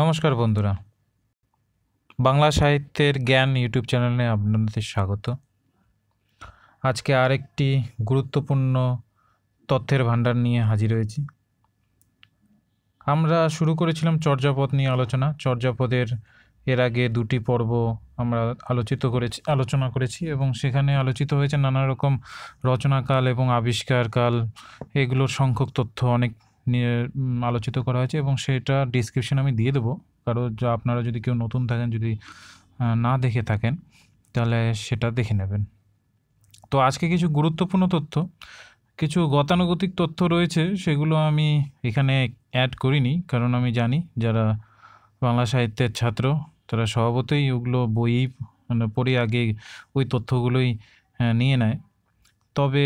নমস্কার বন্ধুরা বাংলা সাহিত্যের জ্ঞান ইউটিউব চ্যানেলে আপনাদের স্বাগত আজকে আরেকটি গুরুত্বপূর্ণ তথ্যের ভাণ্ডার নিয়ে হাজির হয়েছি আমরা শুরু করেছিলাম চর্যাপদ নিয়ে আলোচনা চর্যাপদের এর আগে দুটি পর্ব আমরা আলোচিত করেছি আলোচনা করেছি এবং সেখানে আলোচিত হয়েছে নানা রকম রচনাকাল এবং আবিষ্কারকাল এগুলোর সংখ্যক তথ্য অনেক নিয়ে আলোচিত করা হয়েছে এবং সেটা ডিসক্রিপশন আমি দিয়ে দেবো কারো যা আপনারা যদি কেউ নতুন থাকেন যদি না দেখে থাকেন তাহলে সেটা দেখে নেবেন তো আজকে কিছু গুরুত্বপূর্ণ তথ্য কিছু গতানুগতিক তথ্য রয়েছে সেগুলো আমি এখানে অ্যাড করিনি কারণ আমি জানি যারা বাংলা সাহিত্যের ছাত্র তারা স্বভাবতই ওগুলো বই মানে পড়ে আগে ওই তথ্যগুলোই নিয়ে নেয় তবে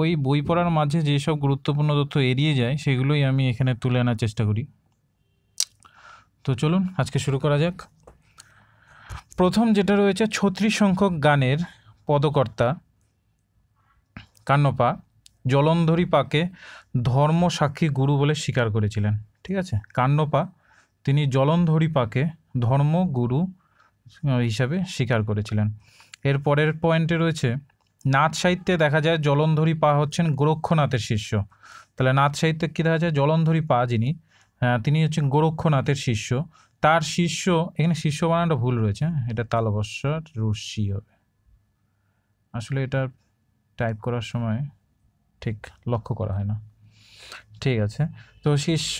ওই বই পড়ার মাঝে যেসব গুরুত্বপূর্ণ তথ্য এড়িয়ে যায় সেগুলোই আমি এখানে তুলে আনার চেষ্টা করি তো চলুন আজকে শুরু করা যাক প্রথম যেটা রয়েছে ছত্রিশ সংখ্যক গানের পদকর্তা কান্নপা জলন্ধরি পাকে ধর্ম সাক্ষী গুরু বলে স্বীকার করেছিলেন ঠিক আছে কান্নপা তিনি জলন্ধরি পাকে ধর্ম গুরু হিসাবে স্বীকার করেছিলেন এর পরের পয়েন্টে রয়েছে নাচ সাহিত্যে দেখা যায় জলন্ধরি পা হচ্ছেন গোরক্ষনাথের শিষ্য তাহলে নাচ সাহিত্যে কী দেখা যায় জলন্ধরি পা যিনি তিনি হচ্ছেন গোরক্ষনাথের শিষ্য তার শিষ্য এখানে শিষ্য বানানোটা ভুল রয়েছে হ্যাঁ? এটা তালবস্বর রুশি হবে আসলে এটা টাইপ করার সময় ঠিক লক্ষ্য করা হয় না ঠিক আছে তো শিষ্য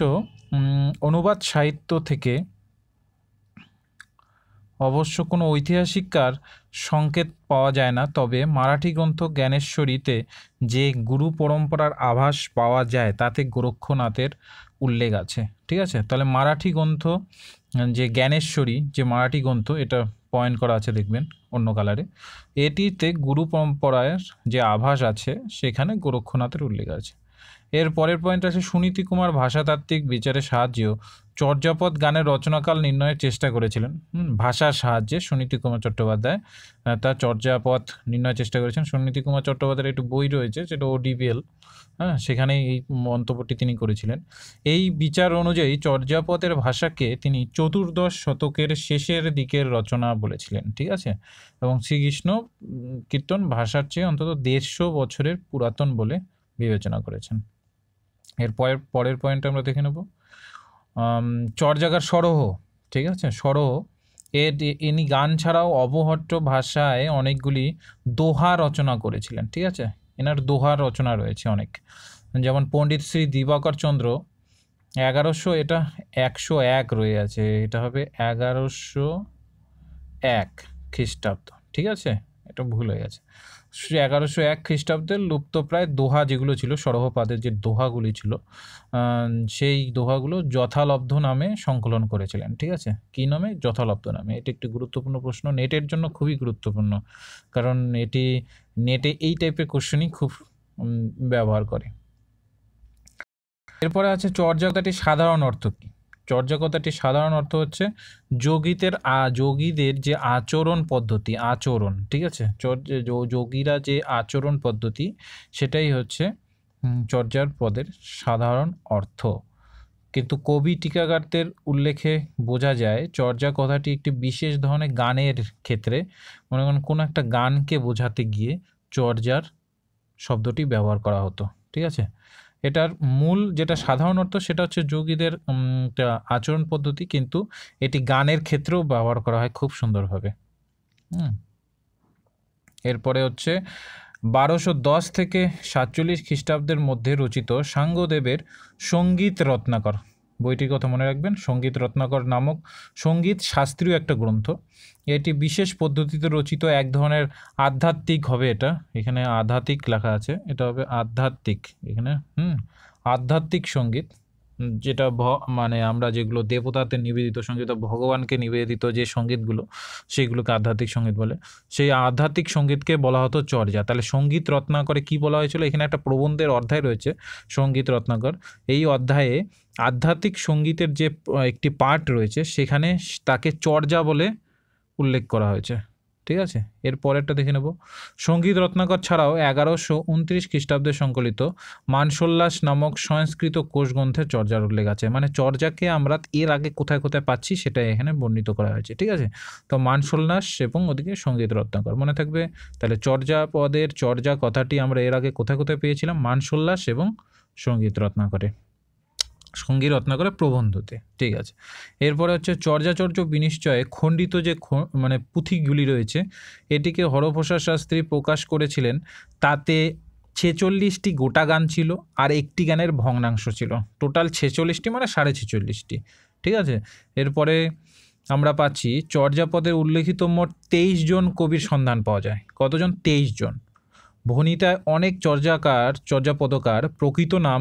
অনুবাদ সাহিত্য থেকে অবশ্য কোনো কার সংকেত পাওয়া যায় না তবে মারাঠি গ্রন্থ জ্ঞানেশ্বরীতে যে গুরু পরম্পরার আভাস পাওয়া যায় তাতে গোরক্ষনাথের উল্লেখ আছে ঠিক আছে তাহলে মারাঠি গ্রন্থ যে জ্ঞানেশ্বরী যে মারাঠি গ্রন্থ এটা পয়েন্ট করা আছে দেখবেন অন্য কালারে এটিতে গুরু পরম্পরার যে আভাস আছে সেখানে গোরক্ষনাথের উল্লেখ আছে এর পরের পয়েন্ট আছে সুনীতি কুমার ভাষাতাত্ত্বিক বিচারে সাহায্যেও চর্যাপদ গানের রচনাকাল নির্ণয়ের চেষ্টা করেছিলেন ভাষার সাহায্যে সুনীতি কুমার চট্টোপাধ্যায় তার চর্যাপদ নির্ণয়ের চেষ্টা করেছেন সুনীতি কুমার চট্টোপাধ্যায়ের একটি বই রয়েছে সেটা ওডিবিএল হ্যাঁ সেখানেই এই মন্তব্যটি তিনি করেছিলেন এই বিচার অনুযায়ী চর্যাপদের ভাষাকে তিনি চতুর্দশ শতকের শেষের দিকের রচনা বলেছিলেন ঠিক আছে এবং শ্রীকৃষ্ণ কীর্তন ভাষার চেয়ে অন্তত দেড়শো বছরের পুরাতন বলে বিবেচনা করেছেন এর পরের পরের পয়েন্ট আমরা দেখে নেব চরজাগার সরহ ঠিক আছে সরহ এর ইনি গান ছাড়াও অবহট্ট ভাষায় অনেকগুলি দোহা রচনা করেছিলেন ঠিক আছে এনার দোহা রচনা রয়েছে অনেক যেমন পণ্ডিত শ্রী দিবাকর চন্দ্র এগারোশো এটা একশো এক রয়ে আছে এটা হবে এগারোশো এক খ্রিস্টাব্দ ঠিক আছে এটা ভুল হয়ে গেছে এগারোশো এক খ্রিস্টাব্দের লুপ্তপ্রায় দোহা যেগুলো ছিল সরহপাদের যে দোহাগুলি ছিল সেই দোহাগুলো যথালব্ধ নামে সংকলন করেছিলেন ঠিক আছে কি নামে যথালব্ধ নামে এটি একটি গুরুত্বপূর্ণ প্রশ্ন নেটের জন্য খুবই গুরুত্বপূর্ণ কারণ এটি নেটে এই টাইপের কোশ্চেনই খুব ব্যবহার করে এরপরে আছে চর্যাগতাটির সাধারণ অর্থ কী চর্যা সাধারণ অর্থ হচ্ছে যোগীদের আ যোগীদের যে আচরণ পদ্ধতি আচরণ ঠিক আছে চর্যা যোগীরা যে আচরণ পদ্ধতি সেটাই হচ্ছে চর্যার পদের সাধারণ অর্থ কিন্তু কবি টিকাকারদের উল্লেখে বোঝা যায় চর্যা কথাটি একটি বিশেষ ধরনের গানের ক্ষেত্রে মনে করেন কোনো একটা গানকে বোঝাতে গিয়ে চর্যার শব্দটি ব্যবহার করা হতো ঠিক আছে এটার মূল যেটা সাধারণ অর্থ সেটা হচ্ছে যোগীদের আচরণ পদ্ধতি কিন্তু এটি গানের ক্ষেত্রেও ব্যবহার করা হয় খুব সুন্দরভাবে হুম এরপরে হচ্ছে বারোশো দশ থেকে সাতচল্লিশ খ্রিস্টাব্দের মধ্যে রচিত সাঙ্গদেবের সঙ্গীত রত্নাকর বইটির কথা মনে রাখবেন সঙ্গীত রত্নাকর নামক সঙ্গীত শাস্ত্রীয় একটা গ্রন্থ এটি বিশেষ পদ্ধতিতে রচিত এক ধরনের আধ্যাত্মিক হবে এটা এখানে আধ্যাত্মিক লেখা আছে এটা হবে আধ্যাত্মিক এখানে হুম আধ্যাত্মিক সঙ্গীত যেটা মানে আমরা যেগুলো দেবতাতে নিবেদিত সঙ্গীত ভগবানকে নিবেদিত যে সঙ্গীতগুলো সেইগুলোকে আধ্যাত্মিক সঙ্গীত বলে সেই আধ্যাত্মিক সঙ্গীতকে বলা হতো চর্যা তাহলে সঙ্গীত রত্নাকরে কি বলা হয়েছিল এখানে একটা প্রবন্ধের অধ্যায় রয়েছে সঙ্গীত রত্নাকর এই অধ্যায়ে আধ্যাত্মিক সঙ্গীতের যে একটি পার্ট রয়েছে সেখানে তাকে চর্যা বলে উল্লেখ করা হয়েছে ঠিক আছে এর পরেরটা দেখে নেব সঙ্গীত রত্নাকর ছাড়াও এগারোশো উনত্রিশ খ্রিস্টাব্দে সংকলিত মানসোল্লাস নামক সংস্কৃত কোষগ্রন্থের চর্যার উল্লেখ আছে মানে চর্যাকে আমরা এর আগে কোথায় কোথায় পাচ্ছি সেটা এখানে বর্ণিত করা হয়েছে ঠিক আছে তো মানসোল্লাস এবং ওদিকে সঙ্গীত রত্নাকর মনে থাকবে তাহলে চর্যা পদের চর্যা কথাটি আমরা এর আগে কোথায় কোথায় পেয়েছিলাম মানসোল্লাস এবং সঙ্গীত রত্নাকরে সঙ্গী রত্না করে প্রবন্ধতে ঠিক আছে এরপরে হচ্ছে চর্যাচর্য বিনিশ্চয়ে খণ্ডিত যে মানে পুঁথিগুলি রয়েছে এটিকে হরপ্রসাদ শাস্ত্রী প্রকাশ করেছিলেন তাতে ছেচল্লিশটি গোটা গান ছিল আর একটি গানের ভগ্নাংশ ছিল টোটাল ছেচল্লিশটি মানে সাড়ে ছেচল্লিশটি ঠিক আছে এরপরে আমরা পাচ্ছি চর্যাপদের উল্লেখিত মোট তেইশ জন কবির সন্ধান পাওয়া যায় কতজন তেইশ জন ভনিতায় অনেক চর্যাকার চর্যাপদকার প্রকৃত নাম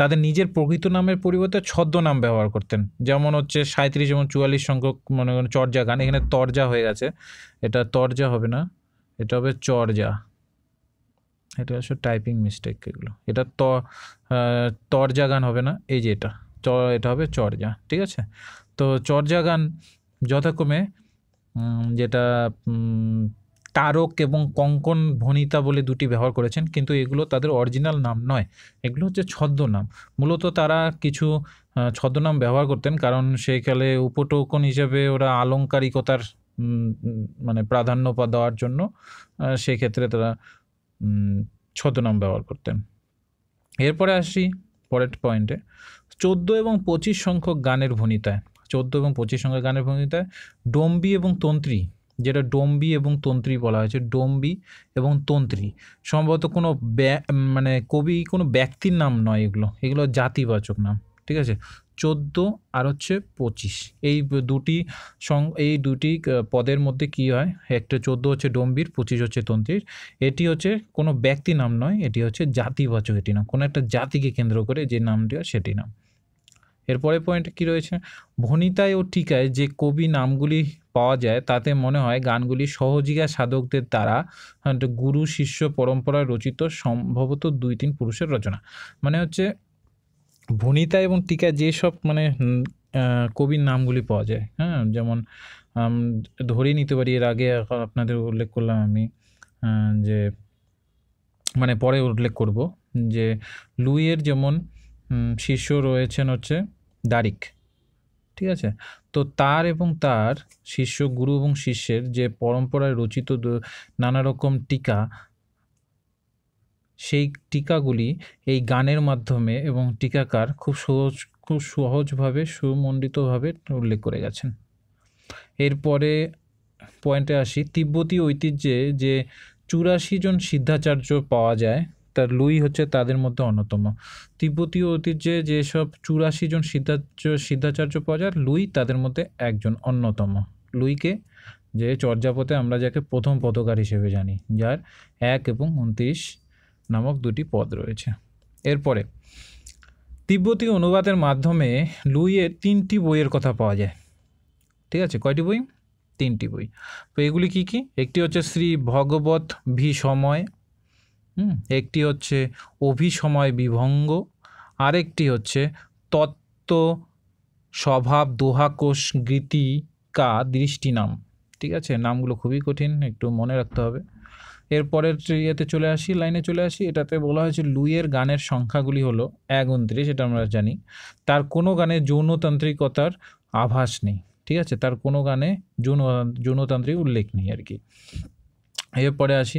তাদের নিজের প্রকৃত নামের পরিবর্তে ছদ্মনাম ব্যবহার করতেন যেমন হচ্ছে সাঁত্রিশ এবং চুয়াল্লিশ সংখ্যক মনে করেন চর্যা গান এখানে তর্জা হয়ে গেছে এটা তর্জা হবে না এটা হবে চর্যা এটা আসলে টাইপিং মিস্টেক এগুলো এটা ত তর্জা গান হবে না এই যে এটা চ এটা হবে চর্যা ঠিক আছে তো চর্যা গান যথাক্রমে যেটা তারক এবং কঙ্কন ভনিতা বলে দুটি ব্যবহার করেছেন কিন্তু এগুলো তাদের অরিজিনাল নাম নয় এগুলো হচ্ছে ছদ্মনাম মূলত তারা কিছু ছদ্মনাম ব্যবহার করতেন কারণ সেইকালে উপটোকন হিসেবে ওরা আলঙ্কারিকতার মানে প্রাধান্য পা দেওয়ার জন্য সেক্ষেত্রে তারা ছদ্মনাম ব্যবহার করতেন এরপরে আসি পরের পয়েন্টে চোদ্দো এবং পঁচিশ সংখ্যক গানের ভনিতায় চোদ্দ এবং পঁচিশ সংখ্যক গানের ভনিতায় ডম্বি এবং তন্ত্রী যেটা ডোম্বি এবং তন্ত্রী বলা হয়েছে ডোম্বি এবং তন্ত্রী সম্ভবত কোনো মানে কবি কোনো ব্যক্তির নাম নয় এগুলো এগুলো জাতিবাচক নাম ঠিক আছে চোদ্দো আর হচ্ছে পঁচিশ এই দুটি সং এই দুটি পদের মধ্যে কি হয় একটা চোদ্দো হচ্ছে ডম্বির পঁচিশ হচ্ছে তন্ত্রীর এটি হচ্ছে কোনো ব্যক্তি নাম নয় এটি হচ্ছে জাতিবাচক এটি নাম কোনো একটা জাতিকে কেন্দ্র করে যে নামটি হয় সেটি নাম এরপরে পয়েন্ট কি রয়েছে ভনিতায় ও টিকায় যে কবি নামগুলি পাওয়া যায় তাতে মনে হয় গানগুলি সহজিকা সাধকদের দ্বারা হ্যাঁ, গুরু শিষ্য পরম্পরায় রচিত সম্ভবত দুই তিন পুরুষের রচনা মানে হচ্ছে ভনিতা এবং টিকা যেসব মানে কবির নামগুলি পাওয়া যায় হ্যাঁ যেমন ধরে নিতে পারি এর আগে আপনাদের উল্লেখ করলাম আমি যে মানে পরে উল্লেখ করব যে লুইয়ের যেমন শীর্ষ রয়েছেন হচ্ছে দারিক ঠিক আছে তো তার এবং তার শিষ্য গুরু এবং শিষ্যের যে পরম্পরায় রচিত নানা রকম টিকা সেই টিকাগুলি এই গানের মাধ্যমে এবং টিকাকার খুব সহজ খুব সহজভাবে সুমণ্ডিতভাবে উল্লেখ করে গেছেন এরপরে পয়েন্টে আসি তিব্বতী ঐতিহ্যে যে চুরাশি জন সিদ্ধাচার্য পাওয়া যায় ডাক্তার লুই হচ্ছে তাদের মধ্যে অন্যতম তিব্বতীয় ঐতিহ্যে যেসব চুরাশি জন সিদ্ধাচ সিদ্ধাচার্য পাওয়া যায় লুই তাদের মধ্যে একজন অন্যতম লুইকে যে চর্যাপথে আমরা যাকে প্রথম পদকার হিসেবে জানি যার এক এবং উনত্রিশ নামক দুটি পদ রয়েছে এরপরে তিব্বতীয় অনুবাদের মাধ্যমে লুইয়ের তিনটি বইয়ের কথা পাওয়া যায় ঠিক আছে কয়টি বই তিনটি বই তো এগুলি কী কী একটি হচ্ছে শ্রী ভগবত ভি সময় হুম একটি হচ্ছে অভিসময় বিভঙ্গ আরেকটি হচ্ছে তত্ত্ব স্বভাব দোহাকোষ গীতিকা দৃষ্টি নাম ঠিক আছে নামগুলো খুবই কঠিন একটু মনে রাখতে হবে এরপরের ইয়েতে চলে আসি লাইনে চলে আসি এটাতে বলা হয়েছে লুইয়ের গানের সংখ্যাগুলি হলো এক উনত্রিশ এটা আমরা জানি তার কোনো গানে যৌনতান্ত্রিকতার আভাস নেই ঠিক আছে তার কোনো গানে যৌন যৌনতান্ত্রিক উল্লেখ নেই আর কি এরপরে আসি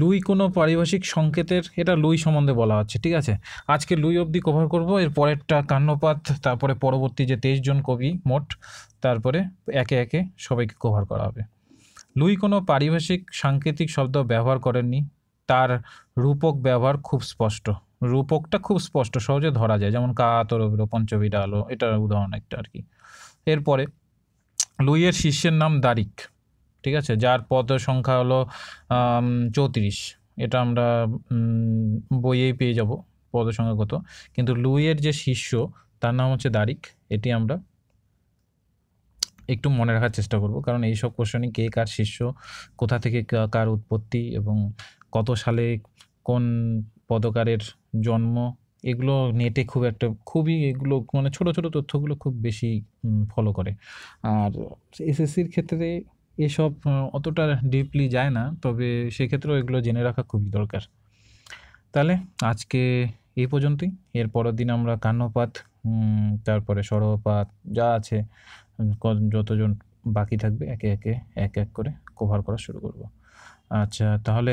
লুই কোনো পারিভাষিক সংকেতের এটা লুই সম্বন্ধে বলা হচ্ছে ঠিক আছে আজকে লুই অবধি কভার করব এর পরেরটা কান্নপাত তারপরে পরবর্তী যে তেইশ জন কবি মোট তারপরে একে একে সবাইকে কভার করা হবে লুই কোনো পারিভাষিক সাংকেতিক শব্দ ব্যবহার করেননি তার রূপক ব্যবহার খুব স্পষ্ট রূপকটা খুব স্পষ্ট সহজে ধরা যায় যেমন কাতরবির পঞ্চবিডা আলো এটার উদাহরণ একটা আর কি এরপরে লুইয়ের শিষ্যের নাম দারিক ঠিক আছে যার পদ সংখ্যা হলো চৌত্রিশ এটা আমরা বইয়েই পেয়ে যাব পদ সংখ্যা কত কিন্তু লুইয়ের যে শিষ্য তার নাম হচ্ছে দারিক এটি আমরা একটু মনে রাখার চেষ্টা করব কারণ এই সব কোশ্চনে কে কার শিষ্য কোথা থেকে কার উৎপত্তি এবং কত সালে কোন পদকারের জন্ম এগুলো নেটে খুব একটা খুবই এগুলো মানে ছোট ছোট তথ্যগুলো খুব বেশি ফলো করে আর এসএসসির ক্ষেত্রে এসব অতটা ডিপলি যায় না তবে সেক্ষেত্রেও এগুলো জেনে রাখা খুবই দরকার তাহলে আজকে এই পর্যন্তই এর পরের দিন আমরা কান্নপাত তারপরে সরপাত যা আছে যতজন বাকি থাকবে একে একে এক এক করে কভার করা শুরু করব আচ্ছা তাহলে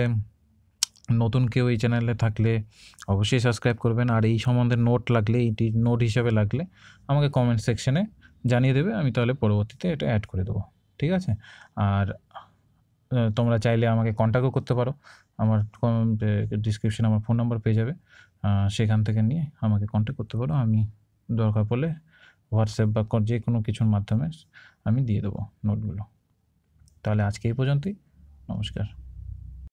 নতুন কেউ এই চ্যানেলে থাকলে অবশ্যই সাবস্ক্রাইব করবেন আর এই সম্বন্ধে নোট লাগলে এইটি নোট হিসাবে লাগলে আমাকে কমেন্ট সেকশনে জানিয়ে দেবে আমি তাহলে পরবর্তীতে এটা অ্যাড করে দেবো ঠিক আছে আর তোমরা চাইলে আমাকে কন্ট্যাক্টও করতে পারো আমার ডিসক্রিপশানে আমার ফোন নাম্বার পেয়ে যাবে সেখান থেকে নিয়ে আমাকে কন্ট্যাক্ট করতে পারো আমি দরকার পড়লে হোয়াটসঅ্যাপ বা যে কোনো কিছুর মাধ্যমে আমি দিয়ে দেবো নোটগুলো তাহলে আজকে এই পর্যন্তই নমস্কার